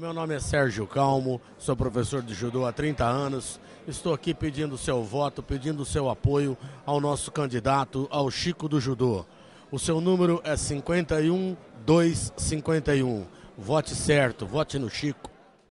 meu nome é Sérgio Calmo, sou professor de judô há 30 anos. Estou aqui pedindo seu voto, pedindo seu apoio ao nosso candidato, ao Chico do Judô. O seu número é 51251. Vote certo, vote no Chico.